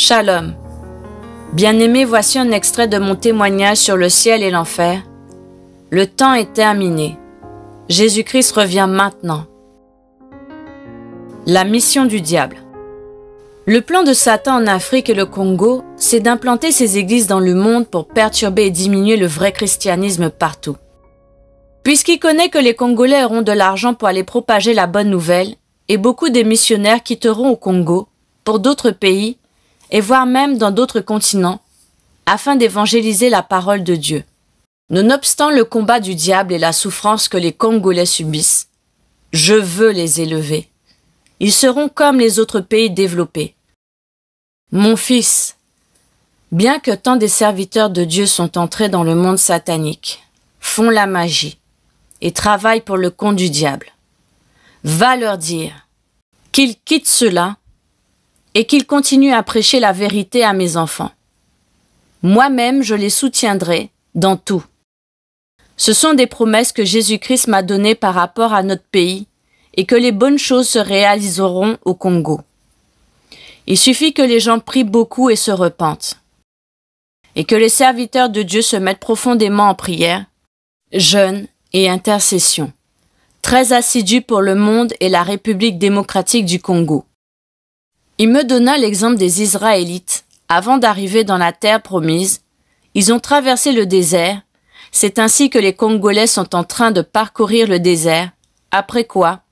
Shalom. bien aimé voici un extrait de mon témoignage sur le ciel et l'enfer. Le temps est terminé. Jésus-Christ revient maintenant. La mission du diable. Le plan de Satan en Afrique et le Congo, c'est d'implanter ses églises dans le monde pour perturber et diminuer le vrai christianisme partout. Puisqu'il connaît que les Congolais auront de l'argent pour aller propager la bonne nouvelle, et beaucoup des missionnaires quitteront au Congo pour d'autres pays et voire même dans d'autres continents, afin d'évangéliser la parole de Dieu. Nonobstant le combat du diable et la souffrance que les Congolais subissent, je veux les élever. Ils seront comme les autres pays développés. Mon fils, bien que tant des serviteurs de Dieu sont entrés dans le monde satanique, font la magie et travaillent pour le compte du diable, va leur dire qu'ils quittent cela et qu'ils continuent à prêcher la vérité à mes enfants. Moi-même, je les soutiendrai dans tout. Ce sont des promesses que Jésus-Christ m'a données par rapport à notre pays et que les bonnes choses se réaliseront au Congo. Il suffit que les gens prient beaucoup et se repentent, et que les serviteurs de Dieu se mettent profondément en prière, jeûne et intercession, très assidus pour le monde et la République démocratique du Congo. Il me donna l'exemple des Israélites. Avant d'arriver dans la terre promise, ils ont traversé le désert. C'est ainsi que les Congolais sont en train de parcourir le désert, après quoi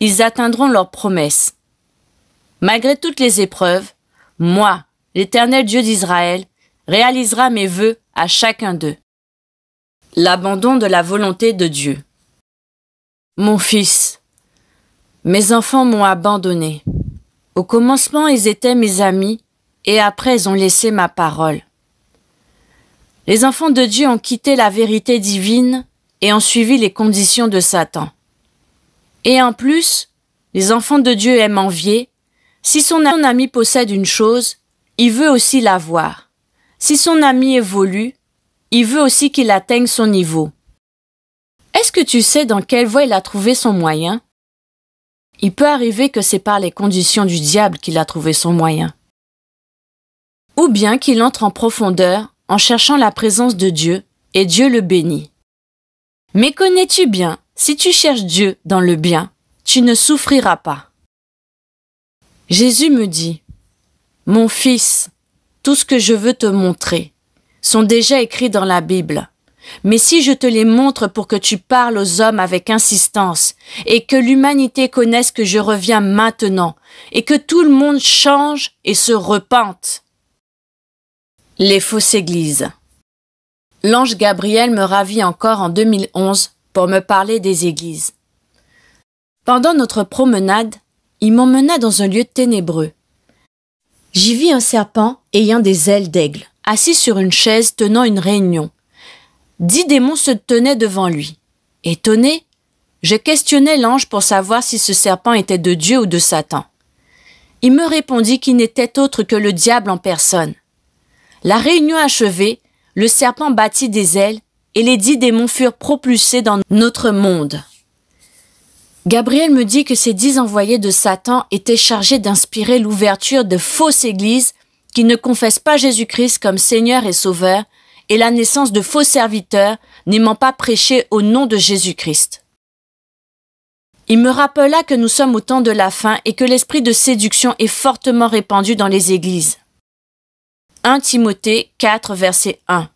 ils atteindront leur promesse. Malgré toutes les épreuves, moi, l'Éternel Dieu d'Israël, réalisera mes vœux à chacun d'eux. L'abandon de la volonté de Dieu. Mon fils, mes enfants m'ont abandonné. Au commencement, ils étaient mes amis, et après, ils ont laissé ma parole. Les enfants de Dieu ont quitté la vérité divine et ont suivi les conditions de Satan. Et en plus, les enfants de Dieu aiment envier. Si son ami possède une chose, il veut aussi l'avoir. Si son ami évolue, il veut aussi qu'il atteigne son niveau. Est-ce que tu sais dans quelle voie il a trouvé son moyen il peut arriver que c'est par les conditions du diable qu'il a trouvé son moyen. Ou bien qu'il entre en profondeur en cherchant la présence de Dieu, et Dieu le bénit. Mais connais-tu bien, si tu cherches Dieu dans le bien, tu ne souffriras pas. Jésus me dit, Mon fils, tout ce que je veux te montrer sont déjà écrits dans la Bible. Mais si je te les montre pour que tu parles aux hommes avec insistance, et que l'humanité connaisse que je reviens maintenant, et que tout le monde change et se repente. Les fausses églises. L'ange Gabriel me ravit encore en 2011 pour me parler des églises. Pendant notre promenade, il m'emmena dans un lieu ténébreux. J'y vis un serpent ayant des ailes d'aigle, assis sur une chaise tenant une réunion. Dix démons se tenaient devant lui. Étonné, je questionnais l'ange pour savoir si ce serpent était de Dieu ou de Satan. Il me répondit qu'il n'était autre que le diable en personne. La réunion achevée, le serpent battit des ailes et les dix démons furent propulsés dans notre monde. Gabriel me dit que ces dix envoyés de Satan étaient chargés d'inspirer l'ouverture de fausses églises qui ne confessent pas Jésus-Christ comme Seigneur et Sauveur et la naissance de faux serviteurs n'aimant pas prêcher au nom de Jésus-Christ. Il me rappela que nous sommes au temps de la fin et que l'esprit de séduction est fortement répandu dans les églises. 1 Timothée 4 verset 1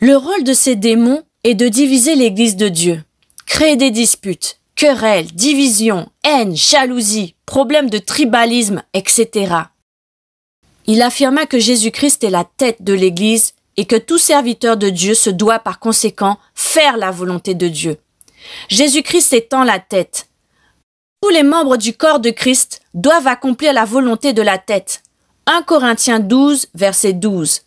Le rôle de ces démons est de diviser l'église de Dieu, créer des disputes, querelles, divisions, haine, jalousie, problèmes de tribalisme, etc. Il affirma que Jésus-Christ est la tête de l'Église et que tout serviteur de Dieu se doit par conséquent faire la volonté de Dieu. Jésus-Christ étend la tête. Tous les membres du corps de Christ doivent accomplir la volonté de la tête. 1 Corinthiens 12, verset 12.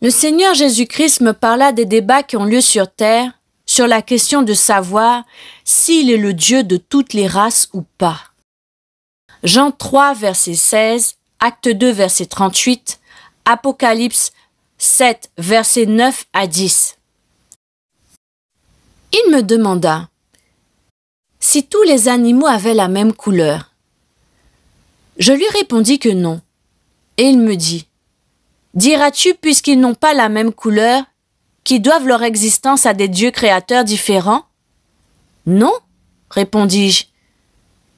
Le Seigneur Jésus-Christ me parla des débats qui ont lieu sur terre sur la question de savoir s'il est le Dieu de toutes les races ou pas. Jean 3, verset 16, Acte 2, verset 38, Apocalypse 7, versets 9 à 10. Il me demanda si tous les animaux avaient la même couleur. Je lui répondis que non. Et il me dit, Diras-tu, puisqu'ils n'ont pas la même couleur, qu'ils doivent leur existence à des dieux créateurs différents Non, répondis-je.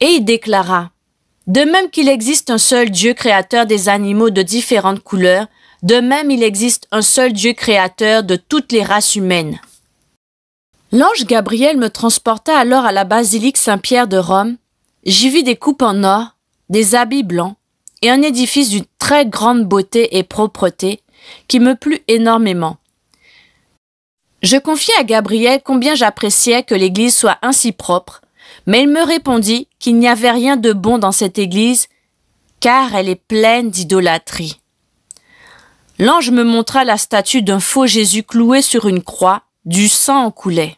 Et il déclara, De même qu'il existe un seul Dieu créateur des animaux de différentes couleurs, de même, il existe un seul Dieu créateur de toutes les races humaines. L'ange Gabriel me transporta alors à la basilique Saint-Pierre de Rome. J'y vis des coupes en or, des habits blancs et un édifice d'une très grande beauté et propreté qui me plut énormément. Je confiai à Gabriel combien j'appréciais que l'église soit ainsi propre, mais il me répondit qu'il n'y avait rien de bon dans cette église car elle est pleine d'idolâtrie. L'ange me montra la statue d'un faux Jésus cloué sur une croix, du sang en coulait.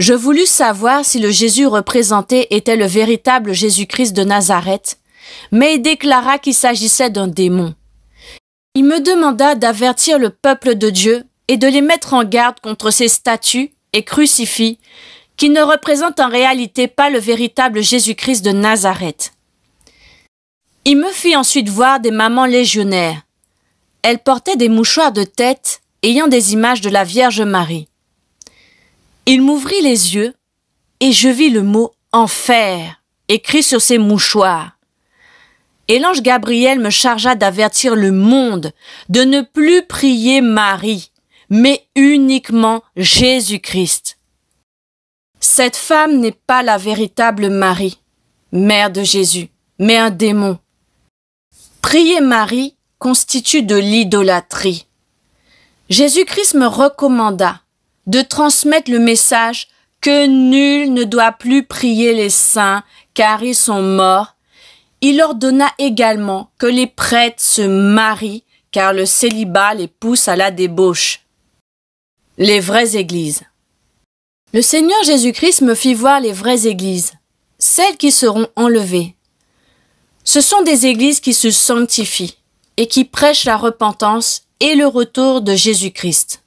Je voulus savoir si le Jésus représenté était le véritable Jésus-Christ de Nazareth, mais il déclara qu'il s'agissait d'un démon. Il me demanda d'avertir le peuple de Dieu et de les mettre en garde contre ces statues et crucifix qui ne représentent en réalité pas le véritable Jésus-Christ de Nazareth. Il me fit ensuite voir des mamans légionnaires, elle portait des mouchoirs de tête ayant des images de la Vierge Marie. Il m'ouvrit les yeux et je vis le mot enfer écrit sur ses mouchoirs. Et l'ange Gabriel me chargea d'avertir le monde de ne plus prier Marie, mais uniquement Jésus-Christ. Cette femme n'est pas la véritable Marie, mère de Jésus, mais un démon. Priez Marie constitue de l'idolâtrie. Jésus-Christ me recommanda de transmettre le message que nul ne doit plus prier les saints car ils sont morts. Il ordonna également que les prêtres se marient car le célibat les pousse à la débauche. Les vraies églises. Le Seigneur Jésus-Christ me fit voir les vraies églises, celles qui seront enlevées. Ce sont des églises qui se sanctifient, et qui prêche la repentance et le retour de Jésus-Christ.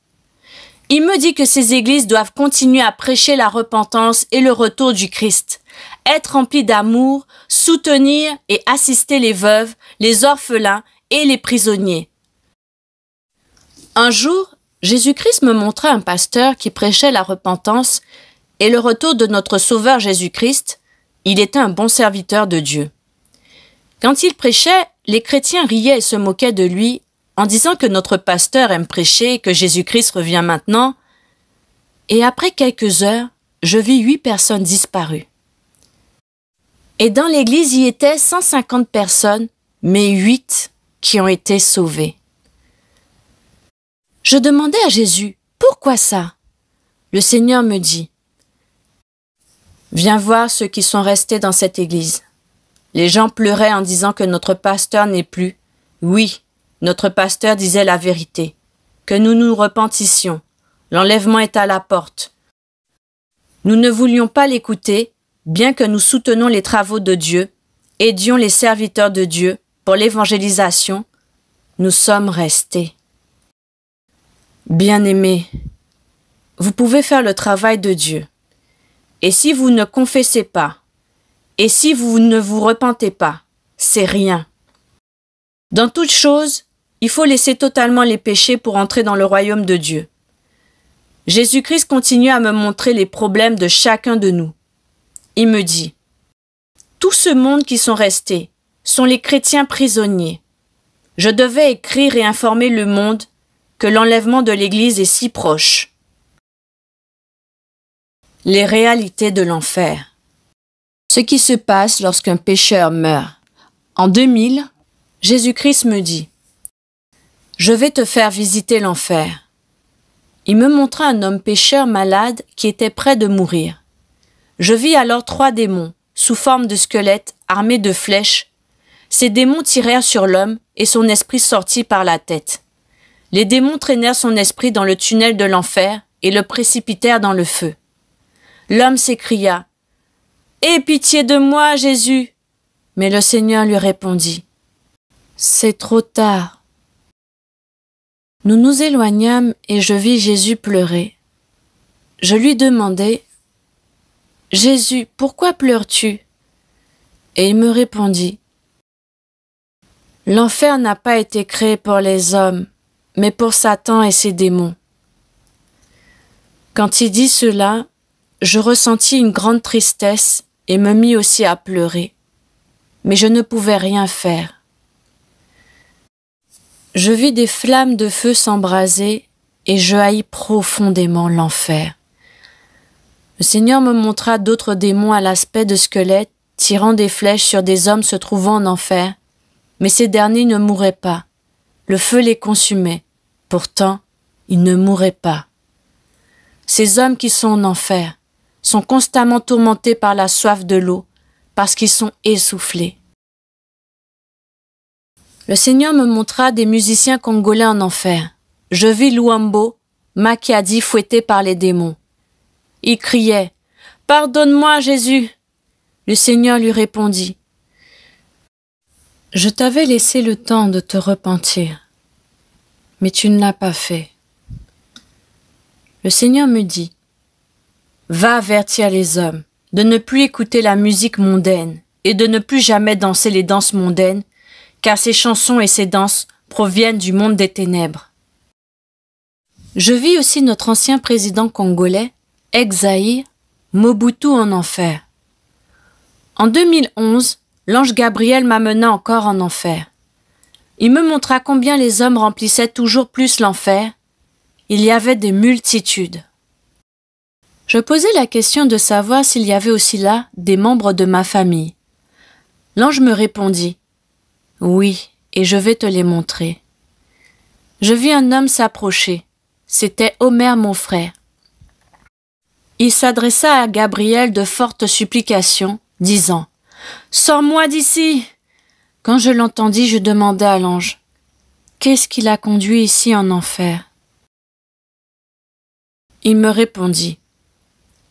Il me dit que ces églises doivent continuer à prêcher la repentance et le retour du Christ, être remplies d'amour, soutenir et assister les veuves, les orphelins et les prisonniers. Un jour, Jésus-Christ me montra un pasteur qui prêchait la repentance et le retour de notre Sauveur Jésus-Christ. Il était un bon serviteur de Dieu. Quand il prêchait, les chrétiens riaient et se moquaient de lui en disant que notre pasteur aime prêcher que Jésus-Christ revient maintenant. Et après quelques heures, je vis huit personnes disparues. Et dans l'église, il y était cinquante personnes, mais huit qui ont été sauvées. Je demandais à Jésus, pourquoi ça Le Seigneur me dit, Viens voir ceux qui sont restés dans cette église. Les gens pleuraient en disant que notre pasteur n'est plus. Oui, notre pasteur disait la vérité. Que nous nous repentissions. L'enlèvement est à la porte. Nous ne voulions pas l'écouter, bien que nous soutenons les travaux de Dieu, aidions les serviteurs de Dieu pour l'évangélisation, nous sommes restés. Bien-aimés, vous pouvez faire le travail de Dieu. Et si vous ne confessez pas, et si vous ne vous repentez pas, c'est rien. Dans toute chose, il faut laisser totalement les péchés pour entrer dans le royaume de Dieu. Jésus-Christ continue à me montrer les problèmes de chacun de nous. Il me dit, Tout ce monde qui sont restés sont les chrétiens prisonniers. Je devais écrire et informer le monde que l'enlèvement de l'Église est si proche. Les réalités de l'enfer ce qui se passe lorsqu'un pécheur meurt. En 2000, Jésus-Christ me dit, Je vais te faire visiter l'enfer. Il me montra un homme pécheur malade qui était près de mourir. Je vis alors trois démons, sous forme de squelettes, armés de flèches. Ces démons tirèrent sur l'homme et son esprit sortit par la tête. Les démons traînèrent son esprit dans le tunnel de l'enfer et le précipitèrent dans le feu. L'homme s'écria, Aie pitié de moi, Jésus. Mais le Seigneur lui répondit, C'est trop tard. Nous nous éloignâmes et je vis Jésus pleurer. Je lui demandai, Jésus, pourquoi pleures-tu Et il me répondit, L'enfer n'a pas été créé pour les hommes, mais pour Satan et ses démons. Quand il dit cela, je ressentis une grande tristesse et me mis aussi à pleurer, mais je ne pouvais rien faire. Je vis des flammes de feu s'embraser et je haïs profondément l'enfer. Le Seigneur me montra d'autres démons à l'aspect de squelettes tirant des flèches sur des hommes se trouvant en enfer, mais ces derniers ne mouraient pas. Le feu les consumait. Pourtant, ils ne mouraient pas. Ces hommes qui sont en enfer, sont constamment tourmentés par la soif de l'eau, parce qu'ils sont essoufflés. Le Seigneur me montra des musiciens congolais en enfer. Je vis Luambo, Makiadi fouetté par les démons. Il criait Pardonne-moi, Jésus Le Seigneur lui répondit Je t'avais laissé le temps de te repentir, mais tu ne l'as pas fait. Le Seigneur me dit Va avertir les hommes de ne plus écouter la musique mondaine et de ne plus jamais danser les danses mondaines, car ces chansons et ces danses proviennent du monde des ténèbres. Je vis aussi notre ancien président congolais, Exaïr, Mobutu en enfer. En 2011, l'ange Gabriel m'amena encore en enfer. Il me montra combien les hommes remplissaient toujours plus l'enfer. Il y avait des multitudes. Je posais la question de savoir s'il y avait aussi là des membres de ma famille. L'ange me répondit. Oui, et je vais te les montrer. Je vis un homme s'approcher. C'était Omer mon frère. Il s'adressa à Gabriel de fortes supplications, disant Sors-moi d'ici Quand je l'entendis, je demandai à l'ange Qu'est-ce qui l'a conduit ici en enfer Il me répondit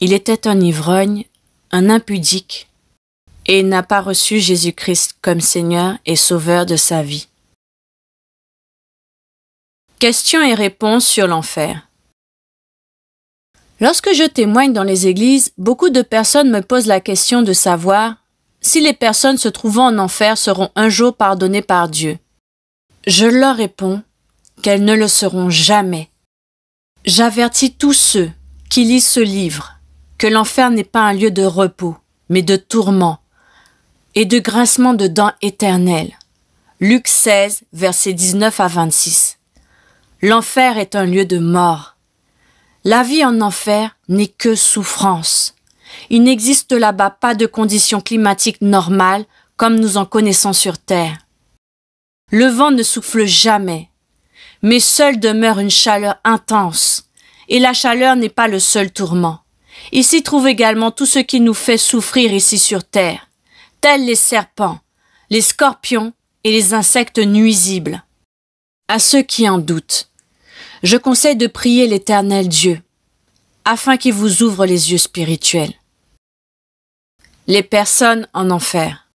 il était un ivrogne, un impudique, et n'a pas reçu Jésus-Christ comme Seigneur et Sauveur de sa vie. Questions et réponses sur l'enfer. Lorsque je témoigne dans les églises, beaucoup de personnes me posent la question de savoir si les personnes se trouvant en enfer seront un jour pardonnées par Dieu. Je leur réponds qu'elles ne le seront jamais. J'avertis tous ceux qui lisent ce livre que l'enfer n'est pas un lieu de repos, mais de tourment et de grincement de dents éternelles. Luc 16, versets 19 à 26. L'enfer est un lieu de mort. La vie en enfer n'est que souffrance. Il n'existe là-bas pas de conditions climatiques normales comme nous en connaissons sur Terre. Le vent ne souffle jamais, mais seule demeure une chaleur intense, et la chaleur n'est pas le seul tourment. Ici trouve également tout ce qui nous fait souffrir ici sur Terre, tels les serpents, les scorpions et les insectes nuisibles. À ceux qui en doutent, je conseille de prier l'Éternel Dieu, afin qu'il vous ouvre les yeux spirituels. Les personnes en enfer.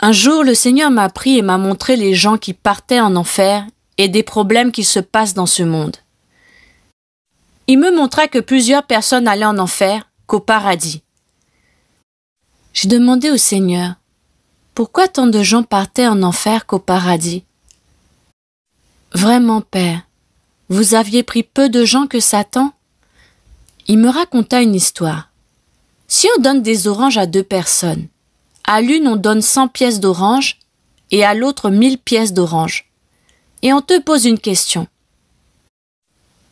Un jour, le Seigneur m'a pris et m'a montré les gens qui partaient en enfer et des problèmes qui se passent dans ce monde il me montra que plusieurs personnes allaient en enfer qu'au paradis. J'ai demandé au Seigneur, pourquoi tant de gens partaient en enfer qu'au paradis Vraiment, Père, vous aviez pris peu de gens que Satan Il me raconta une histoire. Si on donne des oranges à deux personnes, à l'une on donne 100 pièces d'orange et à l'autre 1000 pièces d'orange, et on te pose une question,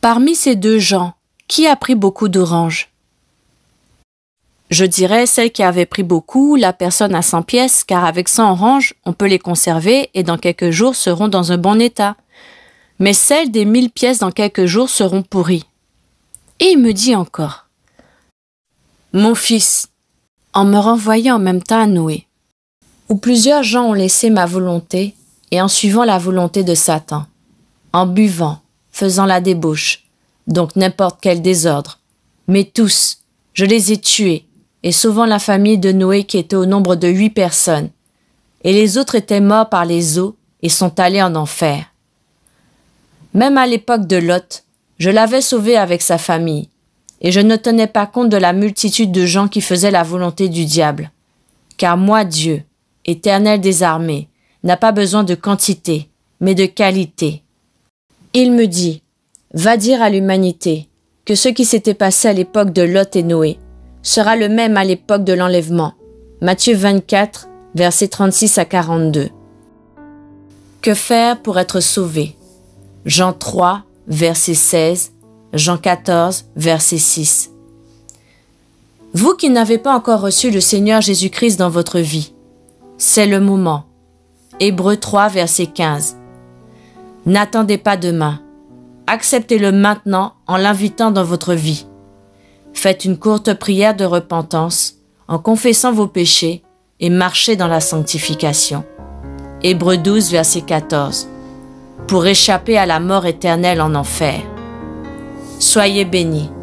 Parmi ces deux gens, qui a pris beaucoup d'oranges Je dirais celle qui avait pris beaucoup, la personne à 100 pièces, car avec 100 oranges, on peut les conserver et dans quelques jours seront dans un bon état. Mais celles des 1000 pièces dans quelques jours seront pourries. Et il me dit encore Mon fils, en me renvoyant en même temps à Noé, où plusieurs gens ont laissé ma volonté et en suivant la volonté de Satan, en buvant, faisant la débauche, donc n'importe quel désordre. Mais tous, je les ai tués, et sauvant la famille de Noé qui était au nombre de huit personnes. Et les autres étaient morts par les eaux et sont allés en enfer. Même à l'époque de Lot, je l'avais sauvé avec sa famille, et je ne tenais pas compte de la multitude de gens qui faisaient la volonté du diable. Car moi, Dieu, éternel des armées, n'a pas besoin de quantité, mais de qualité. Il me dit, va dire à l'humanité que ce qui s'était passé à l'époque de Lot et Noé sera le même à l'époque de l'enlèvement. Matthieu 24, versets 36 à 42. Que faire pour être sauvé Jean 3, verset 16, Jean 14, verset 6. Vous qui n'avez pas encore reçu le Seigneur Jésus-Christ dans votre vie, c'est le moment. Hébreu 3, verset 15. N'attendez pas demain. Acceptez-le maintenant en l'invitant dans votre vie. Faites une courte prière de repentance en confessant vos péchés et marchez dans la sanctification. Hébreux 12, verset 14. Pour échapper à la mort éternelle en enfer. Soyez bénis.